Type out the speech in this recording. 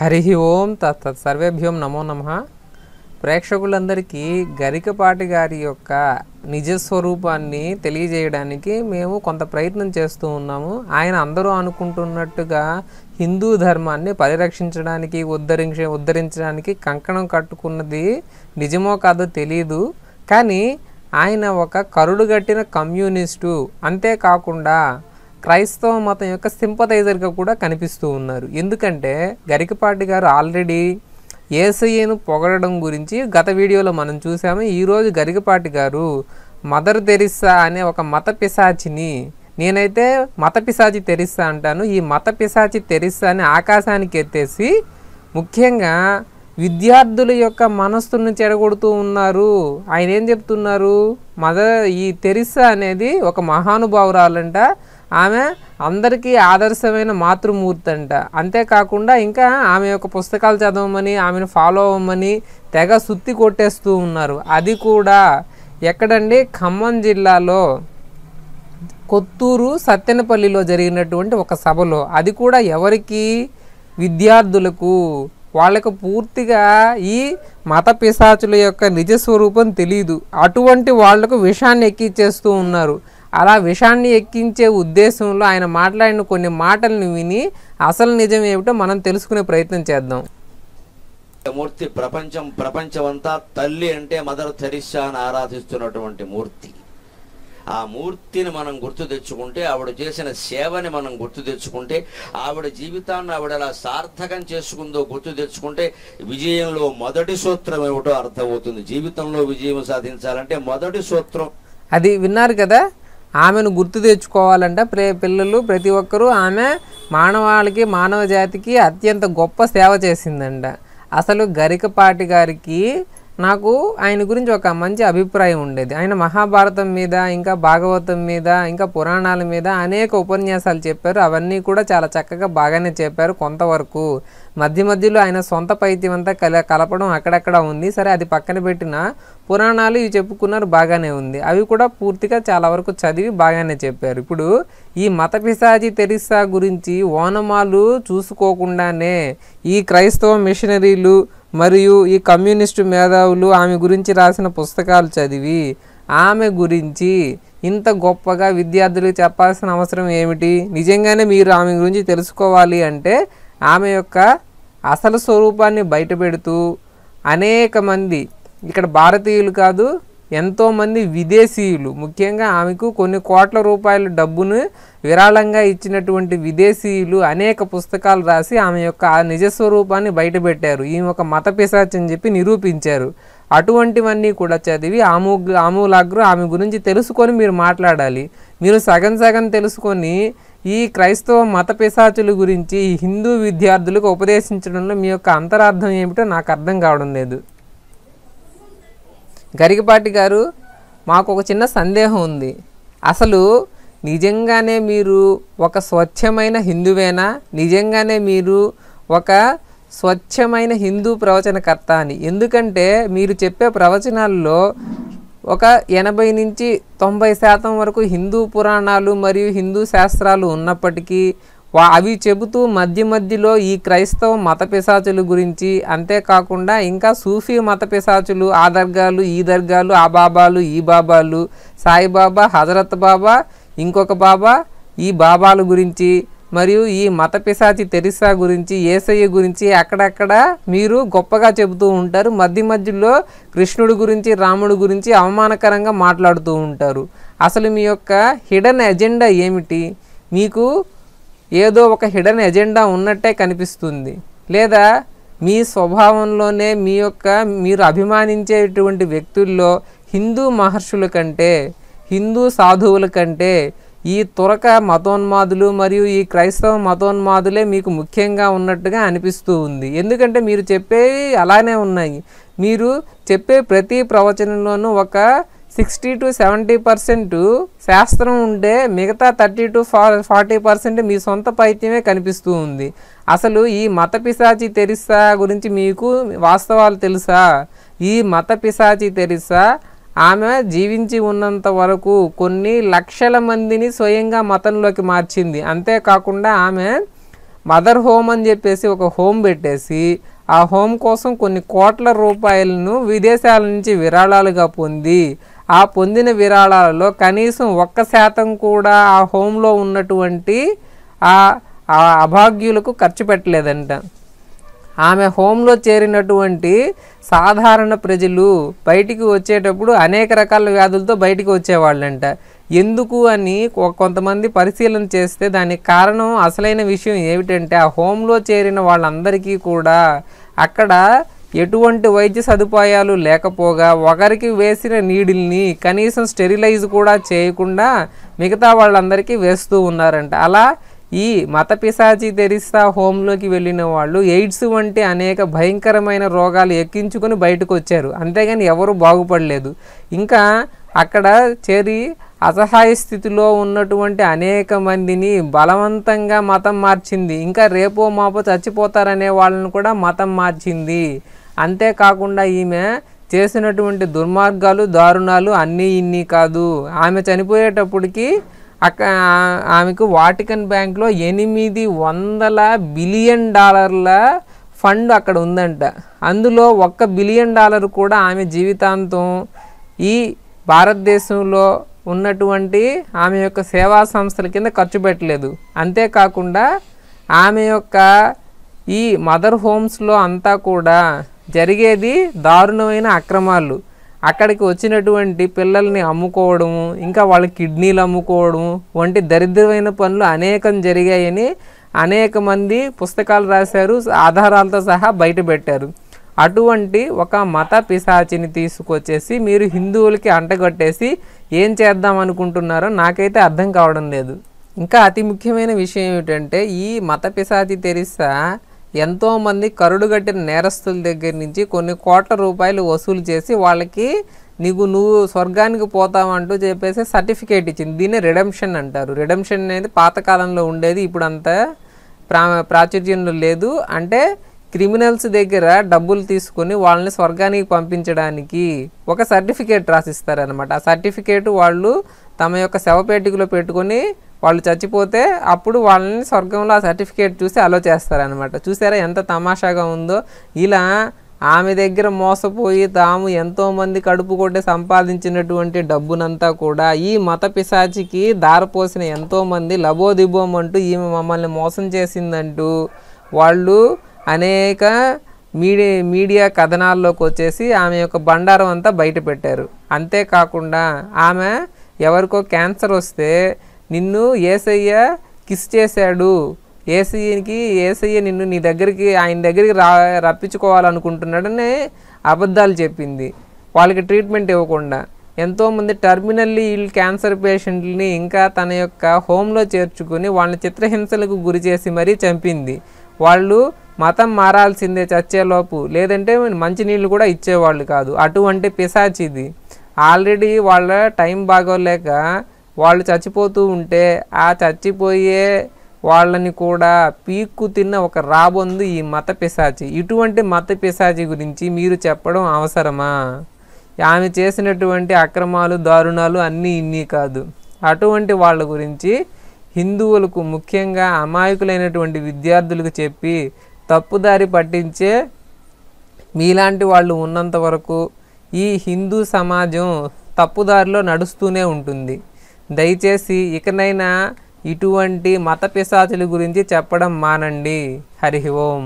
హరి ఓం తత్ సర్వేభ్యోం నమో నమ ప్రేక్షకులందరికీ గరికపాటి గారి యొక్క నిజస్వరూపాన్ని తెలియజేయడానికి మేము కొంత ప్రయత్నం చేస్తూ ఉన్నాము ఆయన అందరూ అనుకుంటున్నట్టుగా హిందూ ధర్మాన్ని పరిరక్షించడానికి ఉద్ధరించ ఉద్ధరించడానికి కంకణం కట్టుకున్నది నిజమో కాదో తెలీదు కానీ ఆయన ఒక కరుడుగట్టిన కమ్యూనిస్టు అంతేకాకుండా క్రైస్తవ మతం యొక్క సింపథైజర్గా కూడా కనిపిస్తూ ఉన్నారు ఎందుకంటే గరికపాటి గారు ఆల్రెడీ ఏసయ్యను పొగడడం గురించి గత వీడియోలో మనం చూసాము ఈరోజు గరికపాటి గారు మదర్ తెరిస్సా అనే ఒక మత పిశాచిని నేనైతే మత పిశాచి తెరిస్సా అంటాను ఈ మత పిశాచి తెరిస్సాని అని ఆకాశానికి ఎత్తేసి ముఖ్యంగా విద్యార్థుల యొక్క మనస్సును చెడగొడుతూ ఉన్నారు ఆయన ఏం చెప్తున్నారు మదర్ ఈ తెరిస్సా అనేది ఒక మహానుభావురాలంట ఆమె అందరికీ ఆదర్శమైన మాతృమూర్తి అంట అంతేకాకుండా ఇంకా ఆమె యొక్క పుస్తకాలు చదవమని ఆమెను ఫాలో అవ్వమని తెగ సుత్తి కొట్టేస్తూ ఉన్నారు అది కూడా ఎక్కడండి ఖమ్మం జిల్లాలో కొత్తూరు సత్తెనపల్లిలో జరిగినటువంటి ఒక సభలో అది కూడా ఎవరికి విద్యార్థులకు వాళ్ళకు పూర్తిగా ఈ మత పిశాచుల యొక్క నిజస్వరూపం తెలియదు అటువంటి వాళ్లకు విషాన్ని ఎక్కిచ్చేస్తూ ఉన్నారు అలా విషాన్ని ఎక్కించే ఉద్దేశంలో ఆయన మాట్లాడిన కొన్ని మాటలను విని అసలు నిజం ఏమిటో మనం తెలుసుకునే ప్రయత్నం చేద్దాం మూర్తి ప్రపంచం ప్రపంచమంతా తల్లి అంటే మదర్ థెరిస్సా అని ఆరాధిస్తున్నటువంటి మూర్తి ఆ మూర్తిని మనం గుర్తు తెచ్చుకుంటే ఆవిడ చేసిన సేవని మనం గుర్తు తెచ్చుకుంటే ఆవిడ జీవితాన్ని ఆవిడ ఎలా సార్థకం చేసుకుందో గుర్తు తెచ్చుకుంటే విజయంలో మొదటి సూత్రం ఏమిటో అర్థమవుతుంది జీవితంలో విజయం సాధించాలంటే మొదటి సూత్రం అది విన్నారు కదా ఆమెను గుర్తు తెచ్చుకోవాలంట పిల్లలు ప్రతి ఒక్కరూ ఆమె మానవాళికి మానవ జాతికి అత్యంత గొప్ప సేవ చేసిందంట అసలు గరికపాటి గారికి నాకు ఆయన గురించి ఒక మంచి అభిప్రాయం ఉండేది ఆయన మహాభారతం మీద ఇంకా భాగవతం మీద ఇంకా పురాణాల మీద అనేక ఉపన్యాసాలు చెప్పారు అవన్నీ కూడా చాలా చక్కగా బాగానే చెప్పారు కొంతవరకు మధ్య మధ్యలో ఆయన సొంత పైత్యం అంతా కల కలపడం అక్కడక్కడ ఉంది సరే అది పక్కన పెట్టిన పురాణాలు ఇవి చెప్పుకున్నారు బాగానే ఉంది అవి కూడా పూర్తిగా చాలా వరకు చదివి బాగానే చెప్పారు ఇప్పుడు ఈ మత పిశాచి తెరిసా గురించి ఓనమాలు చూసుకోకుండానే ఈ క్రైస్తవ మిషనరీలు మరియు ఈ కమ్యూనిస్టు మేధావులు ఆమె గురించి రాసిన పుస్తకాలు చదివి ఆమె గురించి ఇంత గొప్పగా విద్యార్థులకు చెప్పాల్సిన అవసరం ఏమిటి నిజంగానే మీరు ఆమె గురించి తెలుసుకోవాలి అంటే ఆమె యొక్క అసలు స్వరూపాన్ని బయటపెడుతూ అనేక మంది ఇక్కడ భారతీయులు కాదు ఎంతోమంది విదేశీయులు ముఖ్యంగా ఆమెకు కొన్ని కోట్ల రూపాయల డబ్బును విరాళంగా ఇచ్చినటువంటి విదేశీయులు అనేక పుస్తకాలు రాసి ఆమె యొక్క ఆ నిజస్వరూపాన్ని బయటపెట్టారు ఈమె ఒక మత పిశాచని అని చెప్పి నిరూపించారు అటువంటివన్నీ కూడా చదివి ఆము ఆమూలాగ్రు ఆమె గురించి తెలుసుకొని మీరు మాట్లాడాలి మీరు సగం సగం తెలుసుకొని ఈ క్రైస్తవ మత పిశాచుల గురించి హిందూ విద్యార్థులకు ఉపదేశించడంలో మీ యొక్క అంతరార్థం ఏమిటో నాకు అర్థం కావడం లేదు గరికపాటి గారు మాకు ఒక చిన్న సందేహం ఉంది అసలు నిజంగానే మీరు ఒక స్వచ్ఛమైన హిందువేనా నిజంగానే మీరు ఒక స్వచ్ఛమైన హిందూ ప్రవచనకర్త అని ఎందుకంటే మీరు చెప్పే ప్రవచనాల్లో ఒక ఎనభై నుంచి తొంభై శాతం వరకు హిందూ పురాణాలు మరియు హిందూ శాస్త్రాలు ఉన్నప్పటికీ అవి చెబుతూ మధ్య మధ్యలో ఈ క్రైస్తవ మత పిశాచుల గురించి అంతేకాకుండా ఇంకా సూఫీ మత పిశాచులు ఆ దర్గాలు ఈ దర్గాలు ఆ బాబాలు ఈ బాబాలు సాయిబాబా హజరత్ బాబా ఇంకొక బాబా ఈ బాబాల గురించి మరియు ఈ మత పిశాచి తెరిసా గురించి ఏసయ్య గురించి అక్కడక్కడ మీరు గొప్పగా చెబుతూ ఉంటారు మధ్య మధ్యలో కృష్ణుడి గురించి రాముడి గురించి అవమానకరంగా మాట్లాడుతూ ఉంటారు అసలు మీ యొక్క హిడన్ ఎజెండా ఏమిటి మీకు ఏదో ఒక హిడన్ ఎజెండా ఉన్నట్టే కనిపిస్తుంది లేదా మీ స్వభావంలోనే మీ యొక్క మీరు అభిమానించేటువంటి వ్యక్తుల్లో హిందూ మహర్షుల కంటే హిందూ సాధువుల కంటే ఈ తురక మతోన్మాదులు మరియు ఈ క్రైస్తవ మతోన్మాదులే మీకు ముఖ్యంగా ఉన్నట్టుగా అనిపిస్తూ ఉంది ఎందుకంటే మీరు చెప్పేవి అలానే ఉన్నాయి మీరు చెప్పే ప్రతి ప్రవచనంలోనూ ఒక సిక్స్టీ టు సెవెంటీ పర్సెంట్ శాస్త్రం ఉంటే మిగతా థర్టీ టు ఫార్టీ పర్సెంట్ మీ సొంత పైత్యమే కనిపిస్తూ ఉంది అసలు ఈ మత పిశాచి తెరిస్సా గురించి మీకు వాస్తవాలు తెలుసా ఈ మత పిశాచి తెరిస్సా ఆమె జీవించి ఉన్నంత వరకు కొన్ని లక్షల మందిని స్వయంగా మతంలోకి మార్చింది అంతేకాకుండా ఆమె మదర్ హోమ్ అని చెప్పేసి ఒక హోమ్ పెట్టేసి ఆ హోమ్ కోసం కొన్ని కోట్ల రూపాయలను విదేశాల నుంచి విరాళాలుగా పొంది ఆ పొందిన విరాళాలలో కనీసం ఒక్క శాతం కూడా ఆ హోంలో ఉన్నటువంటి ఆ అభాగ్యులకు ఖర్చు పెట్టలేదంట ఆమె హోంలో చేరినటువంటి సాధారణ ప్రజలు బయటికి వచ్చేటప్పుడు అనేక రకాల వ్యాధులతో బయటికి వచ్చేవాళ్ళంట ఎందుకు అని కొంతమంది పరిశీలన చేస్తే దానికి కారణం అసలైన విషయం ఏమిటంటే ఆ హోంలో చేరిన వాళ్ళందరికీ కూడా అక్కడ ఎటువంటి వైద్య సదుపాయాలు లేకపోగా ఒకరికి వేసిన నీడిల్ని కనీసం స్టెరిలైజ్ కూడా చేయకుండా మిగతా వాళ్ళందరికీ వేస్తూ ఉన్నారంట అలా ఈ మత పిశాచి తెరిస్తా హోంలోకి వెళ్ళిన వాళ్ళు ఎయిడ్స్ వంటి అనేక భయంకరమైన రోగాలు ఎక్కించుకొని బయటకు వచ్చారు అంతేగాని ఎవరు బాగుపడలేదు ఇంకా అక్కడ చేరి అసహాయ స్థితిలో ఉన్నటువంటి అనేక మందిని బలవంతంగా మతం మార్చింది ఇంకా రేపో మాపో చచ్చిపోతారనే వాళ్ళని కూడా మతం మార్చింది అంతేకాకుండా ఈమె చేసినటువంటి దుర్మార్గాలు దారుణాలు అన్నీ ఇన్ని కాదు ఆమె చనిపోయేటప్పటికి అక్క ఆమెకు వాటికన్ బ్యాంక్లో ఎనిమిది వందల బిలియన్ డాలర్ల ఫండ్ అక్కడ ఉందంట అందులో ఒక్క బిలియన్ డాలర్ కూడా ఆమె జీవితాంతం ఈ భారతదేశంలో ఉన్నటువంటి ఆమె యొక్క సేవా సంస్థల కింద ఖర్చు పెట్టలేదు అంతేకాకుండా ఆమె యొక్క ఈ మదర్ హోమ్స్లో అంతా కూడా జరిగేది దారుణమైన అక్రమాలు అక్కడికి వచ్చినటువంటి పిల్లల్ని అమ్ముకోవడము ఇంకా వాళ్ళ కిడ్నీలు అమ్ముకోవడము వంటి దరిద్రమైన పనులు అనేకం జరిగాయని అనేక మంది పుస్తకాలు రాశారు ఆధారాలతో సహా బయటపెట్టారు అటువంటి ఒక మత పిశాచిని తీసుకొచ్చేసి మీరు హిందువులకి అంటగట్టేసి ఏం చేద్దాం అనుకుంటున్నారో నాకైతే అర్థం కావడం లేదు ఇంకా అతి ముఖ్యమైన విషయం ఏమిటంటే ఈ మత పిశాచి తెరిసా ఎంతోమంది కరుడుగట్టిన నేరస్తుల దగ్గర నుంచి కొన్ని కోట్ల రూపాయలు వసూలు చేసి వాళ్ళకి నీకు నువ్వు స్వర్గానికి పోతావంటూ చెప్పేసి సర్టిఫికేట్ ఇచ్చింది దీన్ని రిడమ్షన్ అంటారు రిడమ్షన్ అనేది పాతకాలంలో ఉండేది ఇప్పుడు అంత ప్రా ప్రాచుర్యంలో లేదు అంటే క్రిమినల్స్ దగ్గర డబ్బులు తీసుకుని వాళ్ళని స్వర్గానికి పంపించడానికి ఒక సర్టిఫికేట్ రాసిస్తారనమాట ఆ సర్టిఫికేట్ వాళ్ళు తమ యొక్క శవపేటికలో పెట్టుకొని వాళ్ళు చచ్చిపోతే అప్పుడు వాళ్ళని స్వర్గంలో ఆ సర్టిఫికేట్ చూసి అలో చేస్తారనమాట చూసారా ఎంత తమాషాగా ఉందో ఇలా ఆమె దగ్గర మోసపోయి తాము ఎంతోమంది కడుపు కొట్టి సంపాదించినటువంటి డబ్బునంతా కూడా ఈ మత పిశాచికి దారపోసిన ఎంతోమంది అంటూ ఈమె మమ్మల్ని మోసం చేసిందంటూ వాళ్ళు అనేక మీడియా మీడియా కథనాల్లోకి వచ్చేసి ఆమె యొక్క బండారం అంతా బయట పెట్టారు అంతేకాకుండా ఆమె ఎవరికో క్యాన్సర్ వస్తే నిన్ను ఏసయ్య కిస్ చేశాడు ఏసయ్యకి ఏసయ్య నిన్ను నీ దగ్గరికి ఆయన దగ్గరికి రా రప్పించుకోవాలనుకుంటున్నాడని అబద్ధాలు చెప్పింది వాళ్ళకి ట్రీట్మెంట్ ఇవ్వకుండా ఎంతోమంది టర్మినల్లీ ఇల్ క్యాన్సర్ పేషెంట్ని ఇంకా తన యొక్క హోమ్లో చేర్చుకుని వాళ్ళని చిత్రహింసలకు గురి చేసి మరీ చంపింది వాళ్ళు మతం మారాల్సిందే చచ్చేలోపు లేదంటే మంచినీళ్ళు కూడా ఇచ్చేవాళ్ళు కాదు అటువంటి పిశాచిది ఆల్రెడీ వాళ్ళ టైం బాగోలేక వాళ్ళు చచ్చిపోతూ ఉంటే ఆ చచ్చిపోయే వాళ్ళని కూడా పీక్కు తిన్న ఒక రాబందు ఈ మత పిశాచి ఇటువంటి మత పిశాచి గురించి మీరు చెప్పడం అవసరమా ఆమె చేసినటువంటి అక్రమాలు దారుణాలు అన్నీ ఇన్నీ కాదు అటువంటి వాళ్ళ గురించి హిందువులకు ముఖ్యంగా అమాయకులైనటువంటి విద్యార్థులకు చెప్పి తప్పుదారి పట్టించే మీలాంటి వాళ్ళు ఉన్నంత వరకు ఈ హిందూ సమాజం తప్పుదారిలో నడుస్తూనే ఉంటుంది దయచేసి ఇకనైనా ఇటువంటి మత పిశాచుల గురించి చెప్పడం మానండి హరి ఓం